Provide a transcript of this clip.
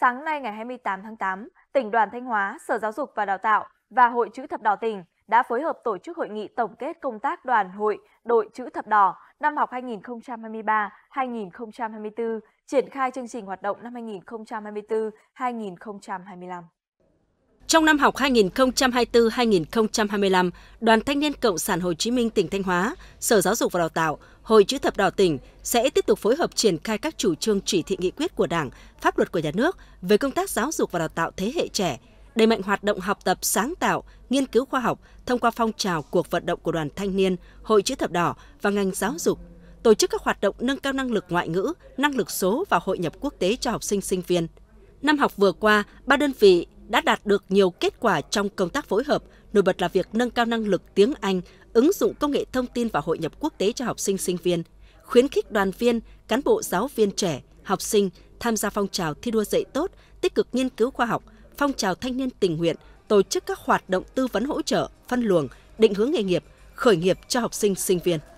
Sáng nay ngày 28 tháng 8, tỉnh đoàn Thanh Hóa, Sở Giáo dục và Đào tạo và Hội chữ thập đỏ tỉnh đã phối hợp tổ chức hội nghị tổng kết công tác đoàn hội đội chữ thập đỏ năm học 2023-2024, triển khai chương trình hoạt động năm 2024-2025. Trong năm học 2024-2025, Đoàn Thanh niên Cộng sản Hồ Chí Minh tỉnh Thanh Hóa, Sở Giáo dục và Đào tạo, Hội Chữ thập đỏ tỉnh sẽ tiếp tục phối hợp triển khai các chủ trương chỉ thị nghị quyết của Đảng, pháp luật của nhà nước về công tác giáo dục và đào tạo thế hệ trẻ, đẩy mạnh hoạt động học tập sáng tạo, nghiên cứu khoa học thông qua phong trào cuộc vận động của đoàn thanh niên, hội chữ thập đỏ và ngành giáo dục, tổ chức các hoạt động nâng cao năng lực ngoại ngữ, năng lực số và hội nhập quốc tế cho học sinh sinh viên. Năm học vừa qua, ba đơn vị đã đạt được nhiều kết quả trong công tác phối hợp, nổi bật là việc nâng cao năng lực tiếng Anh, ứng dụng công nghệ thông tin và hội nhập quốc tế cho học sinh sinh viên, khuyến khích đoàn viên, cán bộ giáo viên trẻ, học sinh tham gia phong trào thi đua dạy tốt, tích cực nghiên cứu khoa học, phong trào thanh niên tình nguyện, tổ chức các hoạt động tư vấn hỗ trợ, phân luồng, định hướng nghề nghiệp, khởi nghiệp cho học sinh sinh viên.